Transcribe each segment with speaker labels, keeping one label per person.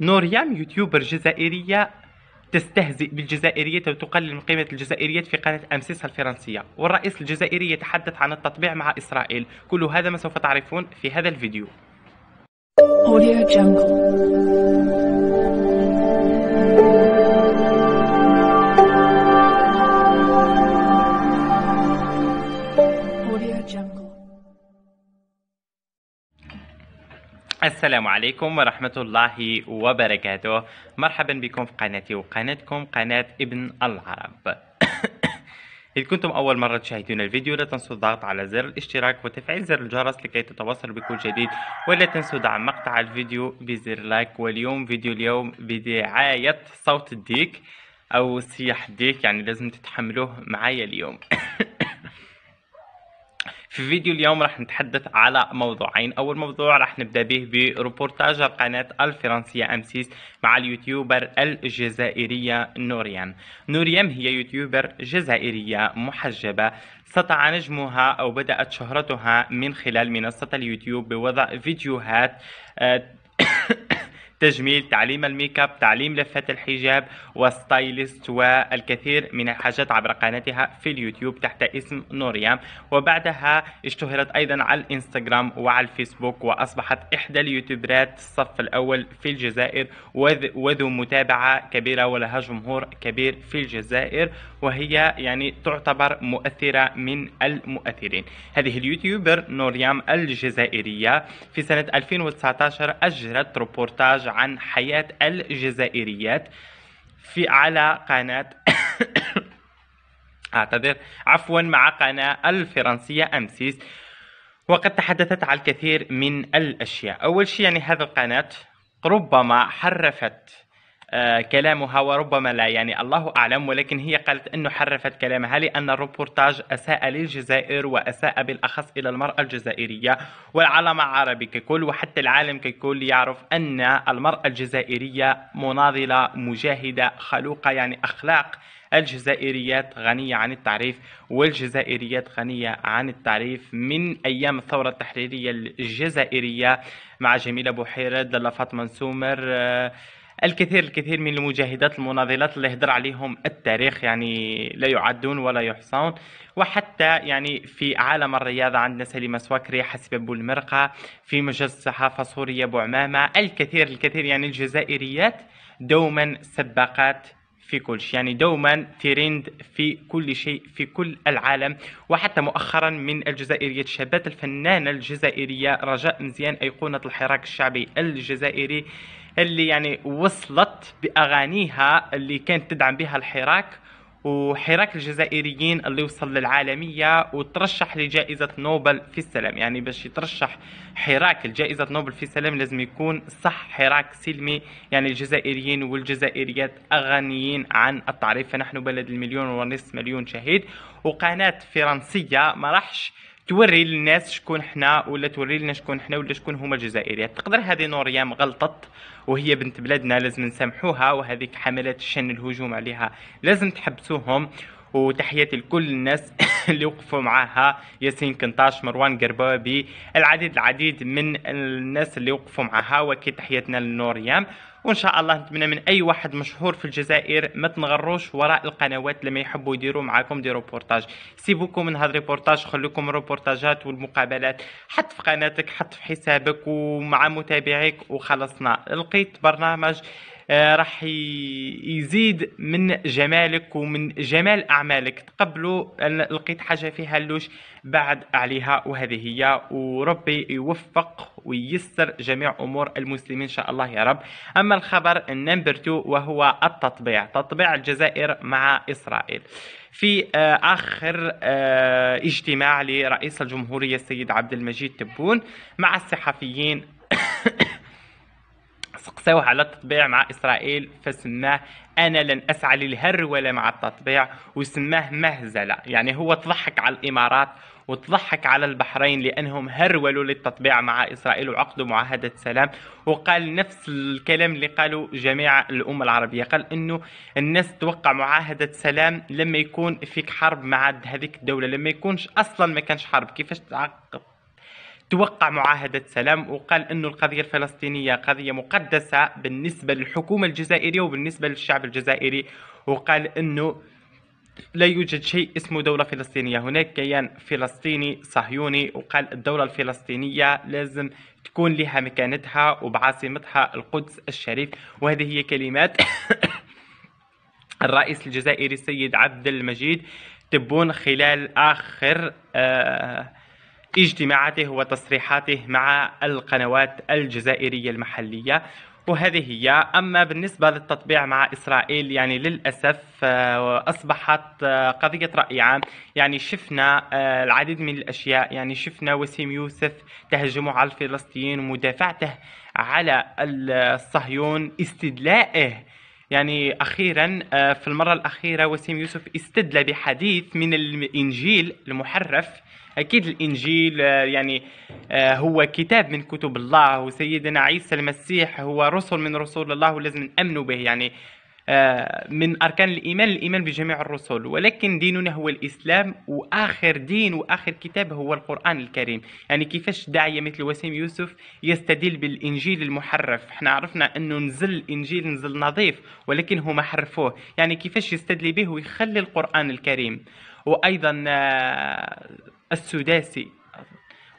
Speaker 1: نوريام يوتيوبر جزائرية تستهزئ بالجزائرية وتقلل من قيمة الجزائرية في قناة أمسيسها الفرنسية والرئيس الجزائري يتحدث عن التطبيع مع إسرائيل كل هذا ما سوف تعرفون في هذا الفيديو السلام عليكم ورحمة الله وبركاته مرحبا بكم في قناتي وقناتكم قناة ابن العرب إذا كنتم أول مرة تشاهدون الفيديو لا تنسوا الضغط على زر الاشتراك وتفعيل زر الجرس لكي تتواصل بكل جديد ولا تنسوا دعم مقطع الفيديو بزر لايك واليوم فيديو اليوم بدعاية صوت الديك أو صياح الديك يعني لازم تتحملوه معايا اليوم في فيديو اليوم راح نتحدث على موضوعين اول موضوع راح نبدا به بروبورتاج القناة الفرنسية امسيس مع اليوتيوبر الجزائرية نوريان نوريان هي يوتيوبر جزائرية محجبة سطع نجمها او بدأت شهرتها من خلال منصة اليوتيوب بوضع فيديوهات آه، تجميل تعليم الميك اب تعليم لفة الحجاب وستايلست والكثير من الحاجات عبر قناتها في اليوتيوب تحت اسم نوريام وبعدها اشتهرت ايضا على الانستغرام وعلى الفيسبوك واصبحت احدى اليوتيوبرات الصف الاول في الجزائر وذو متابعة كبيرة ولها جمهور كبير في الجزائر وهي يعني تعتبر مؤثرة من المؤثرين هذه اليوتيوبر نوريام الجزائرية في سنة 2019 أجرت روبورتاج عن حياة الجزائريات في على قناة أعتذر عفوا مع قناة الفرنسية أمسيس وقد تحدثت عن الكثير من الأشياء أول شيء يعني هذه القناة ربما حرفت آه، كلامها وربما لا يعني الله أعلم ولكن هي قالت أنه حرفت كلامها لأن الروبورتاج أساء للجزائر وأساء بالأخص إلى المرأة الجزائرية والعالم العربي ككل وحتى العالم ككل يعرف أن المرأة الجزائرية مناضلة مجاهدة خلوقة يعني أخلاق الجزائريات غنية عن التعريف والجزائريات غنية عن التعريف من أيام الثورة التحريرية الجزائرية مع جميلة بحيرة دلا فاطمة سومر آه الكثير الكثير من المجاهدات المناضلات اللي هدر عليهم التاريخ يعني لا يعدون ولا يحصون وحتى يعني في عالم الرياضة عندنا سليمة سواكري حسب أبو المرقة في مجلس الصحافة سوريا أبو عمامة الكثير الكثير يعني الجزائريات دوما سباقات في كل شيء يعني دوما تريند في كل شيء في كل العالم وحتى مؤخرا من الجزائرية شابات الفنانة الجزائرية رجاء مزيان أيقونة الحراك الشعبي الجزائري اللي يعني وصلت بأغانيها اللي كانت تدعم بها الحراك وحراك الجزائريين اللي وصل للعالمية وترشح لجائزة نوبل في السلام يعني باش يترشح حراك لجائزة نوبل في السلام لازم يكون صح حراك سلمي يعني الجزائريين والجزائريات أغنيين عن التعريف فنحن بلد المليون ونصف مليون شهيد وقناة فرنسية ما راحش توري للناس شكون حنا ولا توري لنا شكون حنا ولا شكون هما الجزائريات تقدر هذه نوريام غلطت وهي بنت بلادنا لازم نسامحوها وهذيك حملات الشن الهجوم عليها لازم تحبسوهم وتحياتي لكل الناس اللي وقفوا معاها ياسين كنطاش مروان قربابي العديد العديد من الناس اللي وقفوا معاها وكي تحياتنا لنوريام وان شاء الله نتمنى من اي واحد مشهور في الجزائر ما تنغروش وراء القنوات لما يحبوا يديروا معاكم دي بورتاج سيبوكم من هاد الريبورتاج خليكم الريبورتاجات والمقابلات حط في قناتك حط في حسابك ومع متابعيك وخلصنا لقيت برنامج آه، راح يزيد من جمالك ومن جمال اعمالك تقبلوا لقيت حاجه فيها اللوش بعد عليها وهذه هي وربي يوفق وييسر جميع امور المسلمين ان شاء الله يا رب اما الخبر النمبر 2 وهو التطبيع تطبيع الجزائر مع اسرائيل في آه، اخر آه، اجتماع لرئيس الجمهوريه السيد عبد المجيد تبون مع الصحفيين سقساوه على التطبيع مع إسرائيل فسماه أنا لن أسعى للهر ولا مع التطبيع وسماه مهزلة يعني هو تضحك على الإمارات وتضحك على البحرين لأنهم هرولوا للتطبيع مع إسرائيل وعقدوا معاهدة سلام وقال نفس الكلام اللي قالوا جميع الأمة العربية قال أنه الناس توقع معاهدة سلام لما يكون فيك حرب مع هذيك الدولة لما يكونش أصلا ما كانش حرب كيفاش توقع معاهدة سلام وقال أن القضية الفلسطينية قضية مقدسة بالنسبة للحكومة الجزائرية وبالنسبة للشعب الجزائري وقال أنه لا يوجد شيء اسمه دولة فلسطينية هناك كيان فلسطيني صهيوني وقال الدولة الفلسطينية لازم تكون لها مكانتها وبعاصمتها القدس الشريف وهذه هي كلمات الرئيس الجزائري السيد عبد المجيد تبون خلال آخر آه اجتماعاته وتصريحاته مع القنوات الجزائرية المحلية وهذه هي أما بالنسبة للتطبيع مع إسرائيل يعني للأسف آه، أصبحت آه، قضية رأي عام يعني شفنا آه، العديد من الأشياء يعني شفنا وسيم يوسف تهجمه على الفلسطينيين ومدافعته على الصهيون استدلائه يعني أخيرا آه، في المرة الأخيرة وسيم يوسف استدل بحديث من الإنجيل المحرف أكيد الإنجيل آه، يعني آه، هو كتاب من كتب الله وسيدنا عيسى المسيح هو رسل من رسول الله ولازم نأمنوا به يعني آه، من أركان الإيمان الإيمان بجميع الرسل ولكن ديننا هو الإسلام وآخر دين وآخر كتاب هو القرآن الكريم يعني كيفاش داعية مثل وسيم يوسف يستدل بالإنجيل المحرف احنا عرفنا أنه نزل الإنجيل نزل نظيف ولكن هما حرفوه يعني كيفاش يستدل به ويخلي القرآن الكريم وأيضا آه، السداسي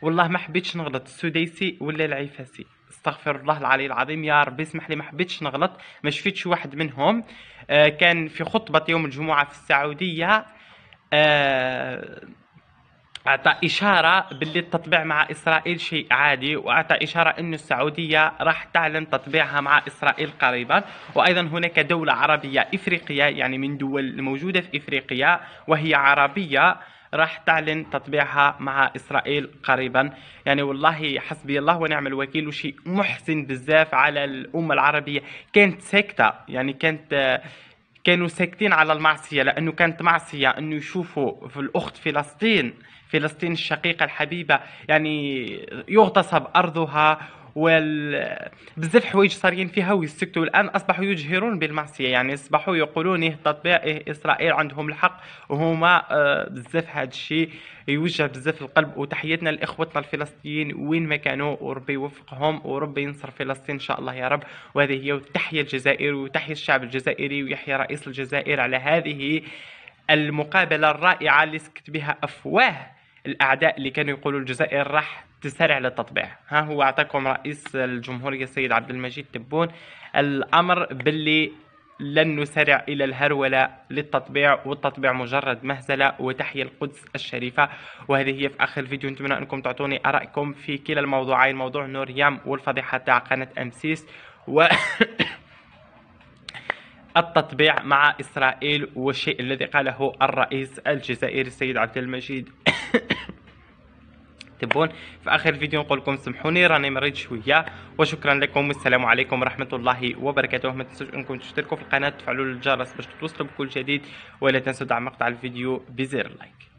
Speaker 1: والله ما حبيتش نغلط السديسي ولا العفاسي استغفر الله العلي العظيم يا ربي اسمح لي ما حبيتش نغلط ما شفتش واحد منهم آه كان في خطبة يوم الجمعة في السعودية آه أعطى إشارة باللي التطبيع مع إسرائيل شيء عادي وأعطى إشارة أن السعودية راح تعلن تطبيعها مع إسرائيل قريبا وأيضا هناك دولة عربية إفريقية يعني من دول الموجودة في إفريقيا وهي عربية راح تعلن تطبيعها مع إسرائيل قريبا يعني والله حسبي الله ونعم الوكيل وشيء محسن بزاف على الأمة العربية كانت ساكتة يعني كانت كانوا ساكتين على المعصية لأنه كانت معصية أنه يشوفوا في الأخت فلسطين فلسطين الشقيقة الحبيبة يعني يغتصب أرضها بزاف حوايج صارين فيها ويسكتوا الان اصبحوا يجهرون بالمعصيه يعني اصبحوا يقولون إه تطبيع إيه، اسرائيل عندهم الحق وهما آه، بزاف هذا الشيء يوجه بزاف القلب وتحياتنا لاخوتنا الفلسطينيين وين ما كانوا وربي يوفقهم وربي ينصر فلسطين ان شاء الله يا رب وهذه هي وتحيا الجزائر وتحيا الشعب الجزائري ويحيى رئيس الجزائر على هذه المقابله الرائعه اللي سكت بها افواه الاعداء اللي كانوا يقولوا الجزائر راح تسارع للتطبيع ها هو اعطاكم رئيس الجمهوريه السيد عبد المجيد تبون الامر باللي لن نسارع الى الهروله للتطبيع والتطبيع مجرد مهزله وتحيا القدس الشريفه وهذه هي في اخر فيديو نتمنى انكم تعطوني ارائكم في كلا الموضوعين موضوع نور يام والفضيحه تاع قناه امسيس و التطبيع مع اسرائيل والشيء الذي قاله الرئيس الجزائري السيد عبد المجيد تبون في اخر فيديو نقول لكم سمحوني راني مريض شويه وشكرا لكم والسلام عليكم ورحمه الله وبركاته ما تنسوش انكم تشتركوا في القناه وتفعلوا الجرس باش توصلوا بكل جديد ولا تنسوا دعم مقطع الفيديو بزر لايك